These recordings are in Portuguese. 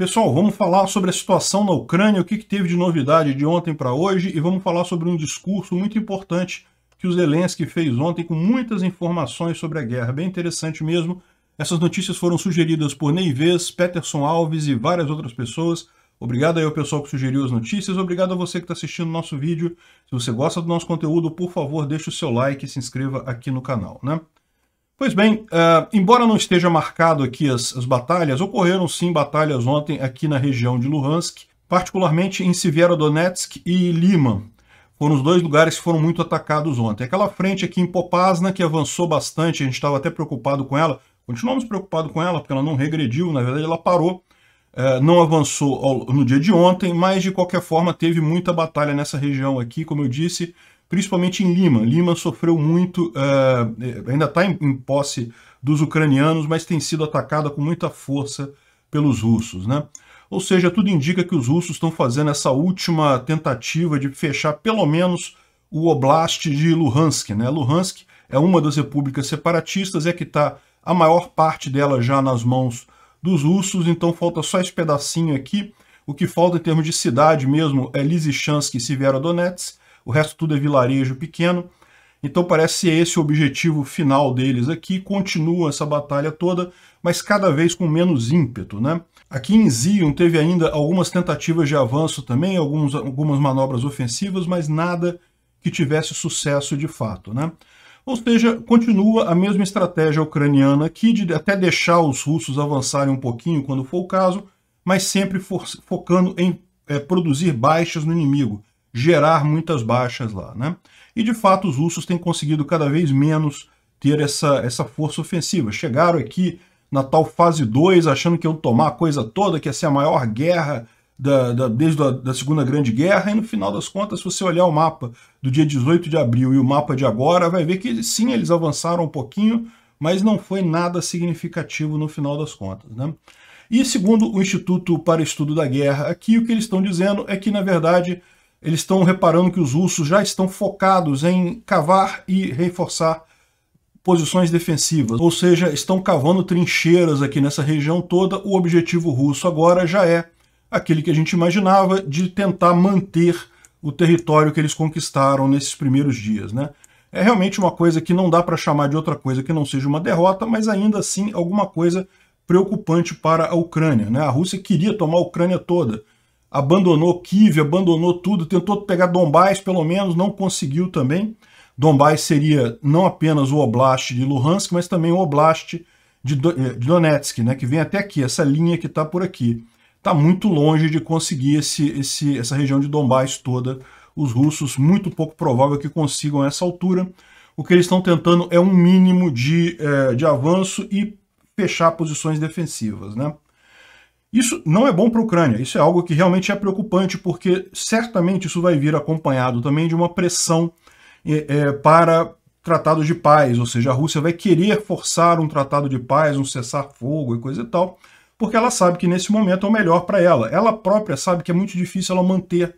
Pessoal, vamos falar sobre a situação na Ucrânia, o que, que teve de novidade de ontem para hoje e vamos falar sobre um discurso muito importante que o Zelensky fez ontem com muitas informações sobre a guerra, bem interessante mesmo. Essas notícias foram sugeridas por Neivês, Peterson Alves e várias outras pessoas. Obrigado aí ao pessoal que sugeriu as notícias, obrigado a você que está assistindo o nosso vídeo. Se você gosta do nosso conteúdo, por favor, deixe o seu like e se inscreva aqui no canal, né? Pois bem, uh, embora não esteja marcado aqui as, as batalhas, ocorreram sim batalhas ontem aqui na região de Luhansk, particularmente em Severodonetsk e Lima. Foram os dois lugares que foram muito atacados ontem. Aquela frente aqui em Popasna, que avançou bastante, a gente estava até preocupado com ela, continuamos preocupados com ela, porque ela não regrediu, na verdade ela parou, é, não avançou ao, no dia de ontem, mas de qualquer forma teve muita batalha nessa região aqui, como eu disse, principalmente em Lima. Lima sofreu muito, uh, ainda está em, em, posse dos ucranianos, mas tem sido atacada com muita força pelos russos. Né? Ou seja, tudo indica que os russos estão fazendo essa última tentativa de fechar pelo menos o oblast de Luhansk. Né? Luhansk é uma das repúblicas separatistas, é que está a maior parte dela já nas mãos dos russos, então falta só esse pedacinho aqui. O que falta em termos de cidade mesmo é Lysychansk e Severodonetsk, o resto tudo é vilarejo pequeno. Então parece ser esse o objetivo final deles aqui, continua essa batalha toda, mas cada vez com menos ímpeto, né? Aqui em Zion teve ainda algumas tentativas de avanço também, alguns, algumas manobras ofensivas, mas nada que tivesse sucesso de fato, né? Ou seja, continua a mesma estratégia ucraniana aqui, de até deixar os russos avançarem um pouquinho quando for o caso, mas sempre focando em é, produzir baixas no inimigo, gerar muitas baixas lá, né? E de fato os russos têm conseguido cada vez menos ter essa, essa força ofensiva. Chegaram aqui na tal fase 2 achando que iam tomar a coisa toda, que ia ser a maior guerra da, da, desde a da Segunda Grande Guerra, e no final das contas, se você olhar o mapa do dia 18 de abril e o mapa de agora, vai ver que sim, eles avançaram um pouquinho, mas não foi nada significativo no final das contas. Né? E segundo o Instituto para Estudo da Guerra, aqui o que eles estão dizendo é que, na verdade, eles estão reparando que os russos já estão focados em cavar e reforçar posições defensivas, ou seja, estão cavando trincheiras aqui nessa região toda. O objetivo russo agora já é aquele que a gente imaginava de tentar manter o território que eles conquistaram nesses primeiros dias, né? É realmente uma coisa que não dá para chamar de outra coisa que não seja uma derrota, mas ainda assim alguma coisa preocupante para a Ucrânia, né? A Rússia queria tomar a Ucrânia toda, abandonou Kiev, abandonou tudo, tentou pegar Dombás, pelo menos, não conseguiu também. Dombás seria não apenas o oblast de Luhansk, mas também o oblast de eh, Donetsk, né, que vem até aqui, essa linha que está por aqui. Está muito longe de conseguir esse, esse, essa região de Dombás toda. Os russos, muito pouco provável que consigam essa altura. O que eles estão tentando é um mínimo de, eh, de avanço e fechar posições defensivas. Né? Isso não é bom para a Ucrânia, isso é algo que realmente é preocupante, porque certamente isso vai vir acompanhado também de uma pressão é, é, para tratados de paz, ou seja, a Rússia vai querer forçar um tratado de paz, um cessar-fogo e coisa e tal, porque ela sabe que nesse momento é o melhor para ela. Ela própria sabe que é muito difícil ela manter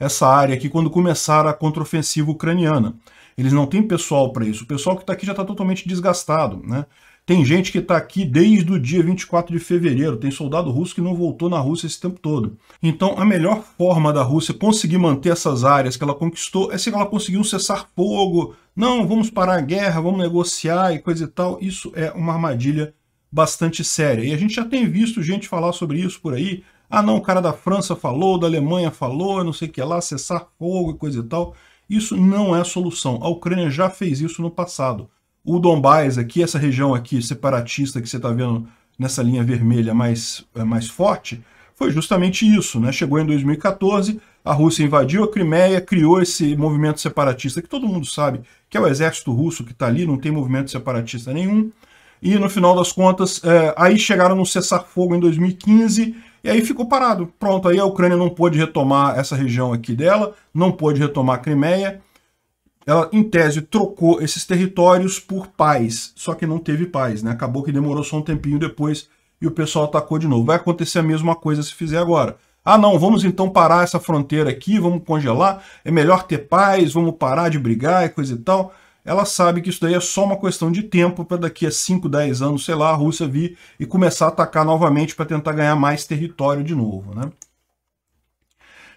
essa área aqui quando começar a contraofensiva ucraniana. Eles não têm pessoal para isso. O pessoal que está aqui já está totalmente desgastado, né? Tem gente que está aqui desde o dia 24 de fevereiro, tem soldado russo que não voltou na Rússia esse tempo todo. Então, a melhor forma da Rússia conseguir manter essas áreas que ela conquistou é se ela conseguir um cessar-fogo, não, vamos parar a guerra, vamos negociar e coisa e tal. Isso é uma armadilha bastante séria. E a gente já tem visto gente falar sobre isso por aí. Ah, não, o cara da França falou, da Alemanha falou, não sei o que lá, cessar fogo e coisa e tal. Isso não é solução. A Ucrânia já fez isso no passado. O Donbás aqui, essa região aqui separatista que você está vendo nessa linha vermelha mais, é, mais forte, foi justamente isso. Né? Chegou em 2014, a Rússia invadiu a Crimeia, criou esse movimento separatista que todo mundo sabe que é o exército russo que está ali, não tem movimento separatista nenhum. E no final das contas, é, aí chegaram no cessar-fogo em 2015 e aí ficou parado. Pronto, aí a Ucrânia não pôde retomar essa região aqui dela, não pôde retomar a Crimeia ela, em tese, trocou esses territórios por paz, só que não teve paz, né? Acabou que demorou só um tempinho depois e o pessoal atacou de novo. Vai acontecer a mesma coisa se fizer agora. Ah, não, vamos então parar essa fronteira aqui, vamos congelar, é melhor ter paz, vamos parar de brigar e coisa e tal. Ela sabe que isso daí é só uma questão de tempo para daqui a 5, 10 anos, sei lá, a Rússia vir e começar a atacar novamente para tentar ganhar mais território de novo, né?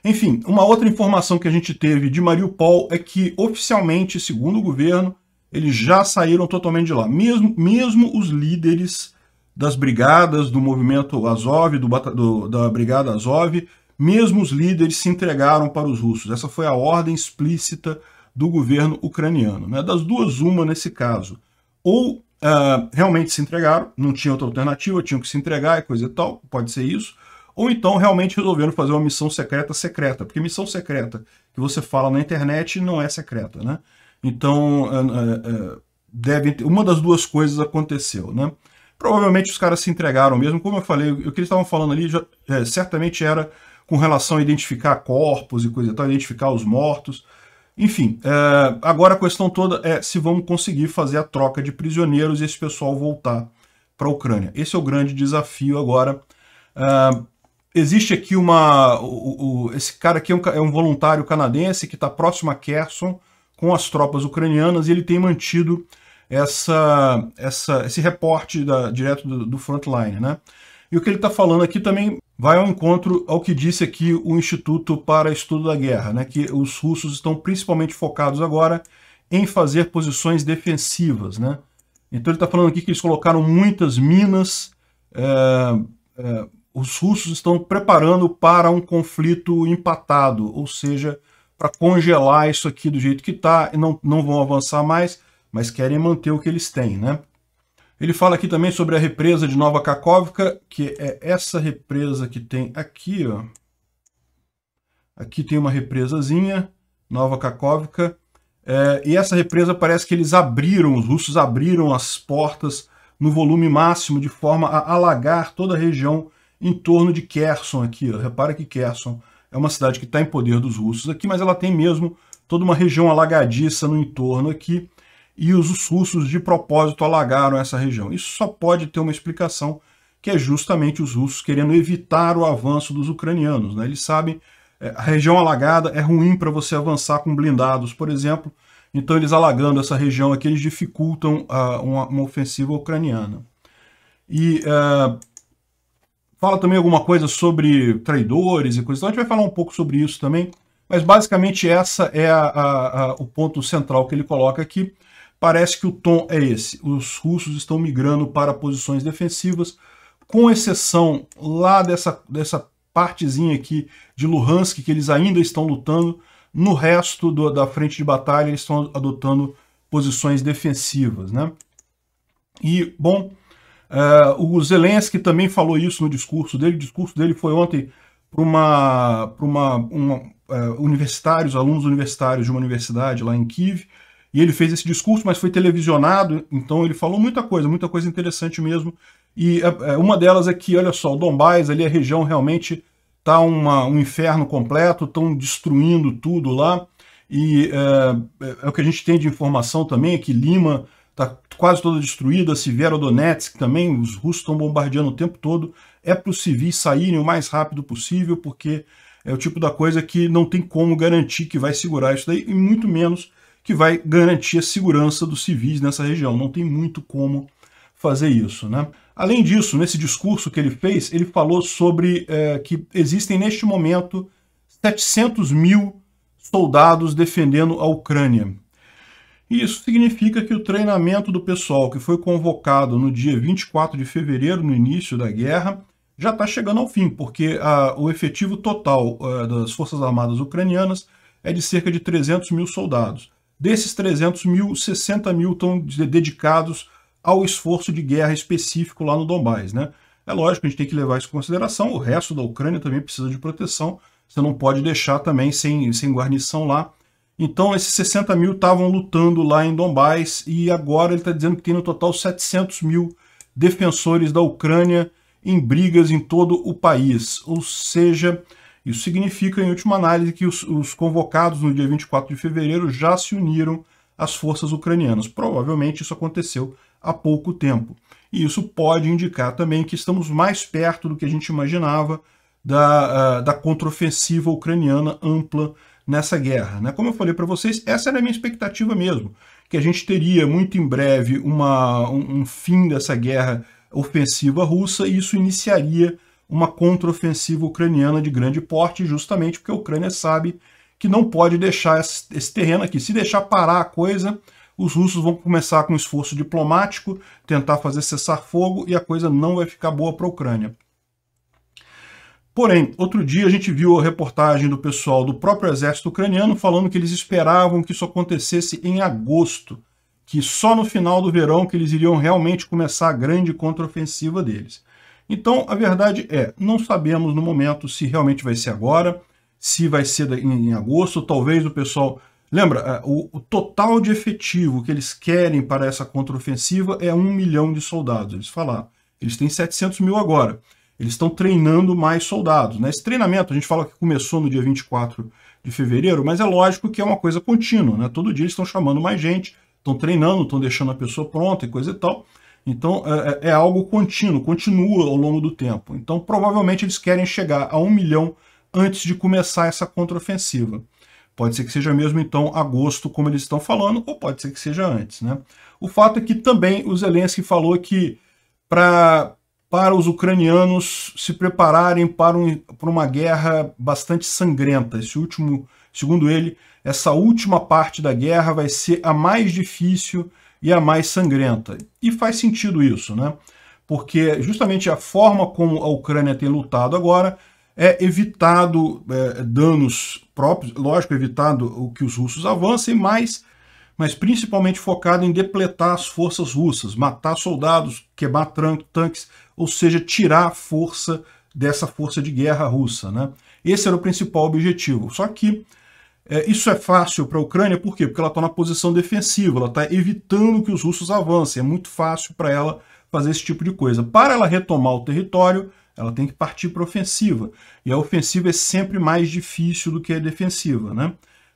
Enfim, uma outra informação que a gente teve de Mariupol é que, oficialmente, segundo o governo, eles já saíram totalmente de lá. Mesmo, mesmo os líderes das brigadas do movimento Azov, do, do, da brigada Azov, mesmo os líderes se entregaram para os russos. Essa foi a ordem explícita do governo ucraniano. Né? Das duas, uma nesse caso. Ou uh, realmente se entregaram, não tinha outra alternativa, tinham que se entregar e coisa e tal, pode ser isso. Ou então realmente resolveram fazer uma missão secreta secreta, porque missão secreta que você fala na internet não é secreta, né? Então, é, é, é deve, uma das duas coisas aconteceu, né? Provavelmente os caras se entregaram mesmo, como eu falei, o que eles estavam falando ali já, é, certamente era com relação a identificar corpos e coisa e tal, identificar os mortos, enfim, é, agora a questão toda é se vamos conseguir fazer a troca de prisioneiros e esse pessoal voltar para a Ucrânia. Esse é o grande desafio agora. É, Existe aqui uma. O, o, esse cara aqui é um, é um voluntário canadense que está próximo a Kherson com as tropas ucranianas e ele tem mantido essa, essa, esse reporte da, direto do, do frontline. Né? E o que ele está falando aqui também vai ao encontro ao que disse aqui o Instituto para Estudo da Guerra, né? que os russos estão principalmente focados agora em fazer posições defensivas. Né? Então ele está falando aqui que eles colocaram muitas minas. É, é, os russos estão preparando para um conflito empatado, ou seja, para congelar isso aqui do jeito que está, não, não vão avançar mais, mas querem manter o que eles têm. Né? Ele fala aqui também sobre a represa de Nova Kakhovka, que é essa represa que tem aqui. Ó. Aqui tem uma represazinha, Nova Kakhovka, é, e essa represa parece que eles abriram, os russos abriram as portas no volume máximo de forma a alagar toda a região em torno de Kherson aqui. Ó. Repara que Kherson é uma cidade que está em poder dos russos aqui, mas ela tem mesmo toda uma região alagadiça no entorno aqui, e os russos de propósito alagaram essa região. Isso só pode ter uma explicação, que é justamente os russos querendo evitar o avanço dos ucranianos. Né? Eles sabem, é, a região alagada é ruim para você avançar com blindados, por exemplo, então eles alagando essa região aqui, eles dificultam uh, uma, uma, ofensiva ucraniana. E uh, fala também alguma coisa sobre traidores e coisas. Então a gente vai falar um pouco sobre isso também. Mas basicamente essa é a, a, a, o ponto central que ele coloca aqui. Parece que o tom é esse. Os russos estão migrando para posições defensivas, com exceção lá dessa, dessa partezinha aqui de Luhansk, que eles ainda estão lutando. No resto do, da frente de batalha, eles estão adotando posições defensivas. Né? E, bom, Uh, o Zelensky também falou isso no discurso dele. O discurso dele foi ontem para uma, pra uma, uma uh, universitários, alunos universitários de uma universidade lá em Kiev. E ele fez esse discurso, mas foi televisionado, então ele falou muita coisa, muita coisa interessante mesmo. E uh, uma delas é que, olha só, o Dombás, ali a região realmente está uma, um inferno completo, estão destruindo tudo lá. E é, é, o que a gente tem de informação também é que Lima está quase toda destruída, Severodonetsk também, os russos estão bombardeando o tempo todo. É para os civis saírem o mais rápido possível, porque é o tipo da coisa que não tem como garantir que vai segurar isso daí, e muito menos que vai garantir a segurança dos civis nessa região. Não tem muito como fazer isso. Né? Além disso, nesse discurso que ele fez, ele falou sobre é, que existem neste momento 700 mil soldados defendendo a Ucrânia. Isso significa que o treinamento do pessoal que foi convocado no dia 24 de fevereiro, no início da guerra, já está chegando ao fim, porque ah, o efetivo total ah, das Forças Armadas Ucranianas é de cerca de 300 mil soldados. Desses 300 mil, 60 mil estão dedicados ao esforço de guerra específico lá no Donbass. Né? É lógico, a gente tem que levar isso em consideração, o resto da Ucrânia também precisa de proteção, você não pode deixar também sem, sem guarnição lá, então esses 60 mil estavam lutando lá em Donbass e agora ele está dizendo que tem no total 700 mil defensores da Ucrânia em brigas em todo o país. Ou seja, isso significa, em última análise, que os, os convocados no dia 24 de fevereiro já se uniram às forças ucranianas. Provavelmente isso aconteceu há pouco tempo. E isso pode indicar também que estamos mais perto do que a gente imaginava da, ah, da contraofensiva ucraniana ampla nessa guerra. Né? Como eu falei para vocês, essa era a minha expectativa mesmo, que a gente teria muito em breve uma, um, um fim dessa guerra ofensiva russa e isso iniciaria uma contraofensiva ucraniana de grande porte, justamente porque a Ucrânia sabe que não pode deixar esse terreno aqui. Se deixar parar a coisa, os russos vão começar com um esforço diplomático, tentar fazer cessar fogo e a coisa não vai ficar boa para a Ucrânia. Porém, outro dia a gente viu a reportagem do pessoal do próprio exército ucraniano falando que eles esperavam que isso acontecesse em agosto, que só no final do verão que eles iriam realmente começar a grande contraofensiva deles. Então, a verdade é, não sabemos no momento se realmente vai ser agora, se vai ser em agosto, talvez o pessoal... Lembra, é, o, o total de efetivo que eles querem para essa contraofensiva é um milhão de soldados, eles falaram. Eles têm 700 mil agora. Eles estão treinando mais soldados. Né? Esse treinamento, a gente fala que começou no dia 24 de fevereiro, mas é lógico que é uma coisa contínua. Né? Todo dia eles estão chamando mais gente, estão treinando, estão deixando a pessoa pronta e coisa e tal. Então é, é, é, algo contínuo, continua ao longo do tempo. Então provavelmente eles querem chegar a um milhão antes de começar essa contraofensiva. Pode ser que seja mesmo então agosto, como eles estão falando, ou pode ser que seja antes. Né? O fato é que também o Zelensky falou que para para os ucranianos se prepararem para, um, para uma guerra bastante sangrenta. Esse último, segundo ele, essa última parte da guerra vai ser a mais difícil e a mais sangrenta. E faz sentido isso, né? Porque justamente a forma como a Ucrânia tem lutado agora é evitado é, danos próprios, lógico, evitado o que os russos avancem, mas, mas principalmente focado em depletar as forças russas, matar soldados, quebrar tanques, ou seja, tirar a força dessa força de guerra russa. Né? Esse era o principal objetivo. Só que é, isso é fácil para a Ucrânia, por quê? Porque ela está na posição defensiva, ela está evitando que os russos avancem, é muito fácil para ela fazer esse tipo de coisa. Para ela retomar o território, ela tem que partir para ofensiva. E a ofensiva é sempre mais difícil do que a defensiva. Né?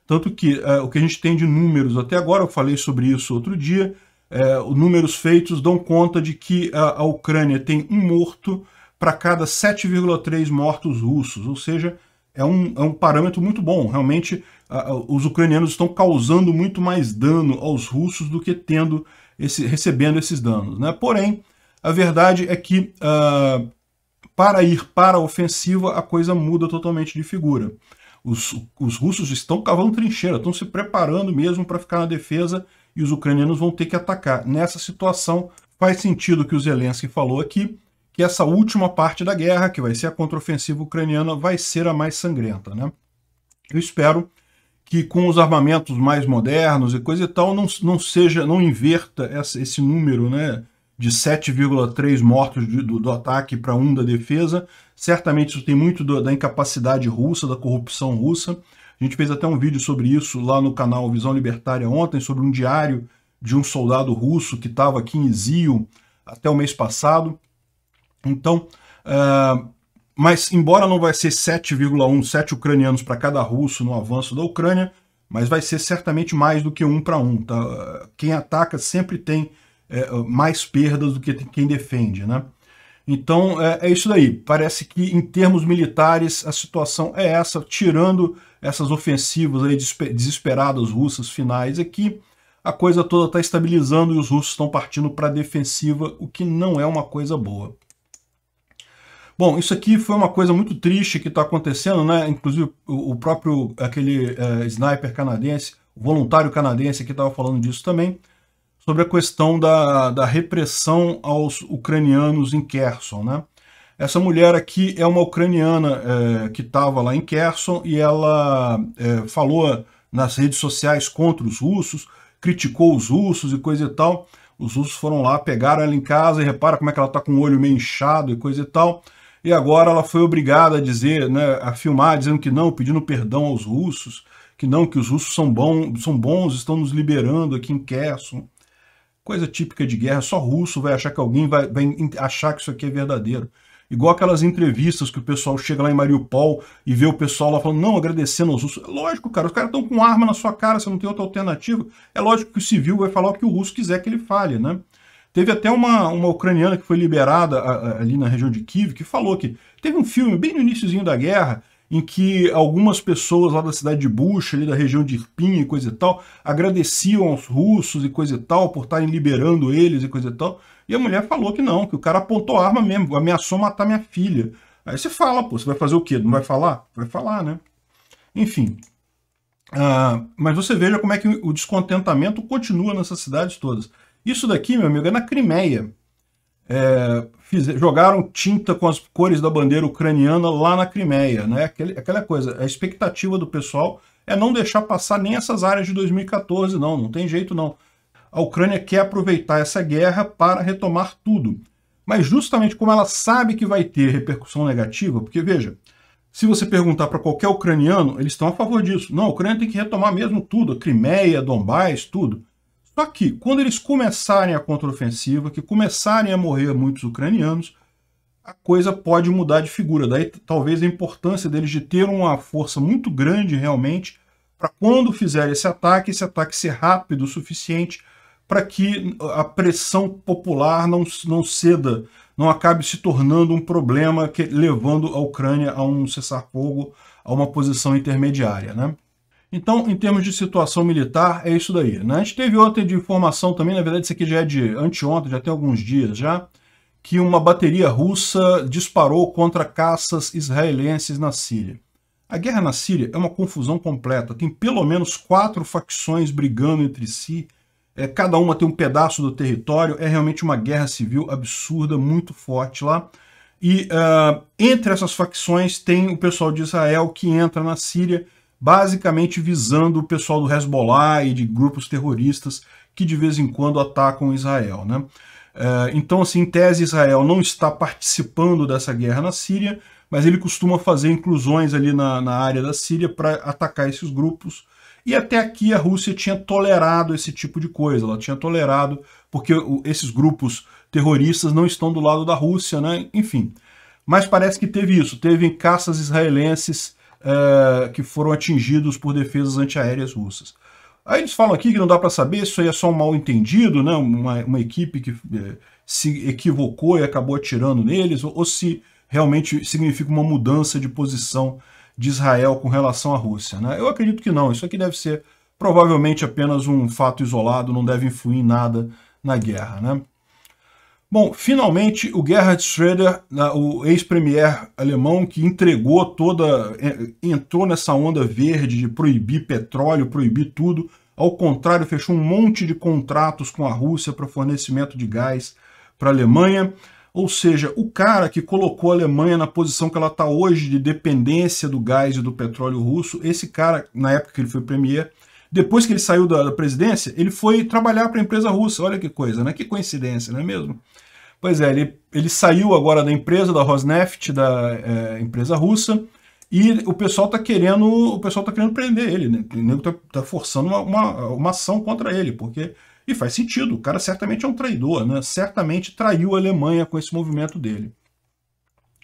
Tanto que é, o que a gente tem de números até agora, eu falei sobre isso outro dia, é, números feitos dão conta de que a, a Ucrânia tem um morto para cada 7,3 mortos russos, ou seja, é um, é um parâmetro muito bom. Realmente, a, os ucranianos estão causando muito mais dano aos russos do que tendo esse, recebendo esses danos. Né? Porém, a verdade é que uh, para ir para a ofensiva, a coisa muda totalmente de figura. Os, os russos estão cavando trincheira, estão se preparando mesmo para ficar na defesa e os ucranianos vão ter que atacar. Nessa situação, faz sentido o que o Zelensky falou aqui, que essa última parte da guerra, que vai ser a contraofensiva ucraniana, vai ser a mais sangrenta. Né? Eu espero que com os armamentos mais modernos e coisa e tal, não, não seja, não inverta essa, esse número né, de 7,3 mortos de, do, do, ataque para um da defesa. Certamente isso tem muito do, da incapacidade russa, da corrupção russa, a gente fez até um vídeo sobre isso lá no canal Visão Libertária ontem, sobre um diário de um soldado russo que estava aqui em Zio até o mês passado. Então, uh, mas embora não vai ser 7,1, 7 ucranianos para cada russo no avanço da Ucrânia, mas vai ser certamente mais do que um para um. Tá? Quem ataca sempre tem é, mais perdas do que quem defende, né? Então é, é, isso daí. Parece que em termos militares a situação é essa, tirando essas ofensivas aí desesperadas russas finais aqui, a coisa toda está estabilizando e os russos estão partindo para a defensiva, o que não é uma coisa boa. Bom, isso aqui foi uma coisa muito triste que está acontecendo, né? Inclusive o, próprio aquele é, sniper canadense, voluntário canadense que estava falando disso também sobre a questão da, da repressão aos ucranianos em Kherson. Né? Essa mulher aqui é uma ucraniana é, que estava lá em Kherson e ela é, falou nas redes sociais contra os russos, criticou os russos e coisa e tal. Os russos foram lá, pegaram ela em casa e repara como é que ela está com o olho meio inchado e coisa e tal. E agora ela foi obrigada a dizer, né, a filmar, dizendo que não, pedindo perdão aos russos, que não, que os russos são, são bons, estão nos liberando aqui em Kherson. Coisa típica de guerra, só russo vai achar que alguém vai, vai achar que isso aqui é verdadeiro. Igual aquelas entrevistas que o pessoal chega lá em Mariupol e vê o pessoal lá falando, não, agradecendo aos russos. É lógico, cara, os caras estão com arma na sua cara, você não tem outra alternativa. É lógico que o civil vai falar o que o russo quiser que ele fale, né? Teve até uma, uma ucraniana que foi liberada ali na região de Kiev, que falou que teve um filme bem no iníciozinho da guerra, em que algumas pessoas lá da cidade de Bucha, ali da região de Irpin e coisa e tal, agradeciam aos russos e coisa e tal por estarem liberando eles e coisa e tal. E a mulher falou que não, que o cara apontou arma mesmo, ameaçou matar minha filha. Aí você fala, pô, você vai fazer o quê? Não vai falar? Vai falar, né? Enfim. Uh, mas você veja como é que o descontentamento continua nessas cidades todas. Isso daqui, meu amigo, é na Crimeia é, fiz, jogaram tinta com as cores da bandeira ucraniana lá na Crimeia. Né? Aquele, aquela coisa, a expectativa do pessoal é não deixar passar nem essas áreas de 2014, não, não tem jeito não. A Ucrânia quer aproveitar essa guerra para retomar tudo. Mas justamente como ela sabe que vai ter repercussão negativa, porque veja, se você perguntar para qualquer ucraniano, eles estão a favor disso. Não, a Ucrânia tem que retomar mesmo tudo, a Crimeia, Donbás, tudo. Só que, quando eles começarem a contraofensiva, que começarem a morrer muitos ucranianos, a coisa pode mudar de figura. Daí talvez a importância deles de ter uma força muito grande realmente para quando fizerem esse ataque, esse ataque ser rápido o suficiente para que a pressão popular não, não ceda, não acabe se tornando um problema que, levando a Ucrânia a um cessar-fogo, a uma posição intermediária. Né? Então, em termos de situação militar, é isso daí. Né? A gente teve ontem de informação também, na verdade, isso aqui já é de anteontem, já tem alguns dias já, que uma bateria russa disparou contra caças israelenses na Síria. A guerra na Síria é uma confusão completa. Tem pelo menos quatro facções brigando entre si. É, cada uma tem um pedaço do território. É realmente uma guerra civil absurda, muito forte lá. E uh, entre essas facções tem o pessoal de Israel que entra na Síria basicamente visando o pessoal do Hezbollah e de grupos terroristas que de vez em quando atacam Israel. Né? É, então, assim, em tese, Israel não está participando dessa guerra na Síria, mas ele costuma fazer inclusões ali na, na área da Síria para atacar esses grupos. E até aqui a Rússia tinha tolerado esse tipo de coisa, ela tinha tolerado, porque esses grupos terroristas não estão do lado da Rússia, né? enfim. Mas parece que teve isso, teve caças israelenses é, que foram atingidos por defesas antiaéreas russas. Aí eles falam aqui que não dá para saber, isso aí é só um mal entendido, né? uma, uma equipe que é, se equivocou e acabou atirando neles, ou, ou se realmente significa uma mudança de posição de Israel com relação à Rússia. Né? Eu acredito que não, isso aqui deve ser provavelmente apenas um fato isolado, não deve influir em nada na guerra. Né? Bom, finalmente o Gerhard Schröder, o ex-premier alemão que entregou toda, é, entrou nessa onda verde de proibir petróleo, proibir tudo, ao contrário, fechou um monte de contratos com a Rússia para fornecimento de gás para a Alemanha. Ou seja, o cara que colocou a Alemanha na posição que ela está hoje de dependência do gás e do petróleo russo, esse cara, na época que ele foi premier, depois que ele saiu da, presidência, ele foi trabalhar para a empresa russa. Olha que coisa, né? Que coincidência, não é mesmo? Pois é, ele, ele saiu agora da empresa, da Rosneft, da é, empresa russa, e o pessoal está querendo, o pessoal tá querendo prender ele, né? O nego tá, tá forçando uma, uma, uma, ação contra ele, porque. E faz sentido, o cara certamente é um traidor, né? Certamente traiu a Alemanha com esse movimento dele.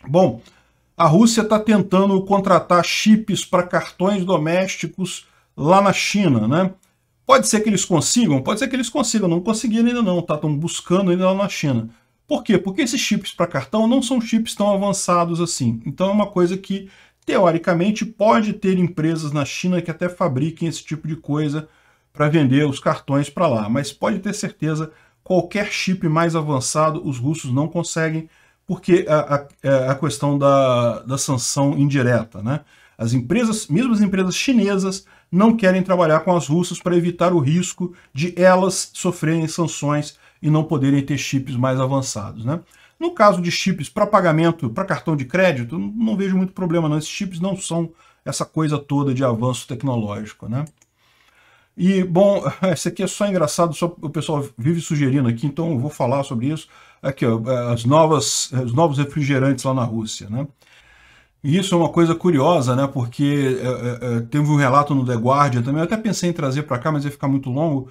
Bom, a Rússia está tentando contratar chips para cartões domésticos lá na China, né? Pode ser que eles consigam, pode ser que eles consigam, não conseguiram ainda não, tá? Estão buscando ainda lá na China. Por quê? Porque esses chips para cartão não são chips tão avançados assim. Então é uma coisa que, teoricamente, pode ter empresas na China que até fabriquem esse tipo de coisa para vender os cartões para lá. Mas pode ter certeza, qualquer chip mais avançado os russos não conseguem, porque a, a, é, a questão da, da sanção indireta, né? As empresas, mesmo as empresas chinesas, não querem trabalhar com as russas para evitar o risco de elas sofrerem sanções e não poderem ter chips mais avançados. Né? No caso de chips para pagamento, para cartão de crédito, não vejo muito problema não. Esses chips não são essa coisa toda de avanço tecnológico, né? E, bom, esse aqui é só engraçado, só o pessoal vive sugerindo aqui, então eu vou falar sobre isso. Aqui, ó, é, as novas, os novos refrigerantes lá na Rússia, né? E isso é uma coisa curiosa, né? Porque é, é, é teve um relato no The Guardian também, eu até pensei em trazer para cá, mas ia ficar muito longo,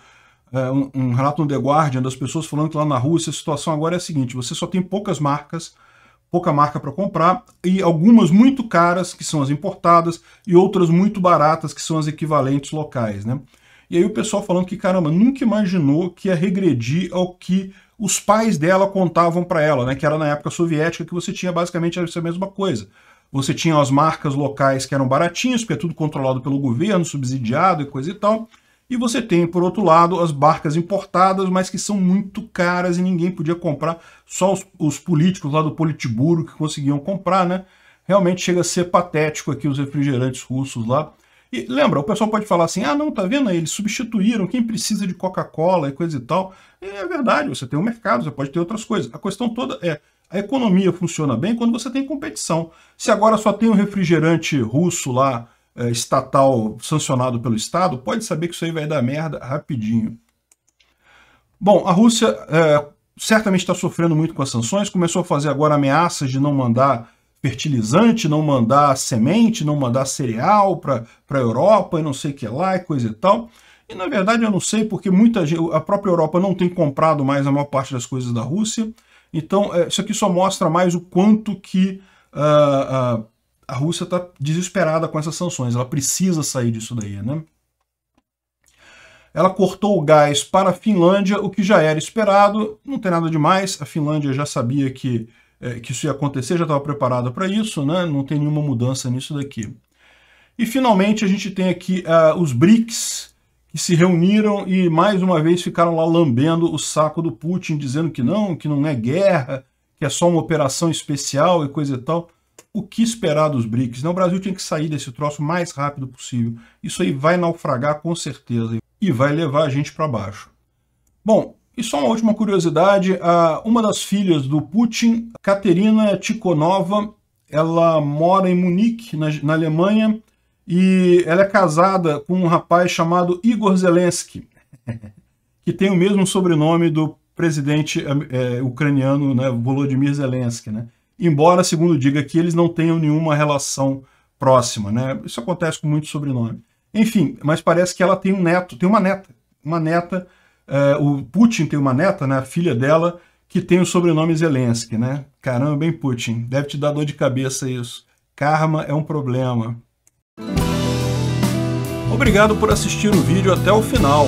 é, um, um relato no The Guardian das pessoas falando que lá na Rússia a situação agora é a seguinte: você só tem poucas marcas, pouca marca para comprar, e algumas muito caras, que são as importadas, e outras muito baratas, que são as equivalentes locais. Né? E aí o pessoal falando que, caramba, nunca imaginou que ia regredir ao que os pais dela contavam para ela, né? que era na época soviética, que você tinha basicamente essa mesma coisa. Você tinha as marcas locais que eram baratinhas, porque é tudo controlado pelo governo, subsidiado e coisa e tal e você tem, por outro lado, as barcas importadas, mas que são muito caras e ninguém podia comprar, só os, os políticos lá do Politburo que conseguiam comprar, né? Realmente chega a ser patético aqui os refrigerantes russos lá. E lembra, o pessoal pode falar assim, ah não, tá vendo aí, eles substituíram, quem precisa de Coca-Cola e coisa e tal. E é verdade, você tem um mercado, você pode ter outras coisas. A questão toda é, a economia funciona bem quando você tem competição. Se agora só tem um refrigerante russo lá é, estatal sancionado pelo Estado, pode saber que isso aí vai dar merda rapidinho. Bom, a Rússia é, certamente está sofrendo muito com as sanções, começou a fazer agora ameaças de não mandar fertilizante, não mandar semente, não mandar cereal para a Europa e não sei o que lá e coisa e tal. E na verdade eu não sei porque muita a própria Europa não tem comprado mais a maior parte das coisas da Rússia. Então é, isso aqui só mostra mais o quanto que uh, uh, a Rússia está desesperada com essas sanções, ela precisa sair disso daí, né? Ela cortou o gás para a Finlândia, o que já era esperado, não tem nada demais, a Finlândia já sabia que, é, que isso ia acontecer, já estava preparada para isso, né? não tem nenhuma mudança nisso daqui. E finalmente a gente tem aqui uh, os BRICS, que se reuniram e mais uma vez ficaram lá lambendo o saco do Putin, dizendo que não, que não é guerra, que é só uma operação especial e coisa e tal o que esperar dos BRICS? Não, o Brasil tinha que sair desse troço o mais rápido possível. Isso aí vai naufragar com certeza e vai levar a gente para baixo. Bom, e só uma última curiosidade, uma das filhas do Putin, Katerina Tikhonova, ela mora em Munique, na, Alemanha, e ela é casada com um rapaz chamado Igor Zelensky, que tem o mesmo sobrenome do presidente é, ucraniano né, Volodymyr Zelensky. Né? embora, segundo diga que eles não tenham nenhuma relação próxima, né? Isso acontece com muito sobrenome. Enfim, mas parece que ela tem um neto, tem uma neta, uma neta, uh, o Putin tem uma neta, né, a filha dela, que tem o sobrenome Zelensky, né? Caramba, bem Putin, deve te dar dor de cabeça isso. Karma é um problema. Obrigado por assistir o vídeo até o final.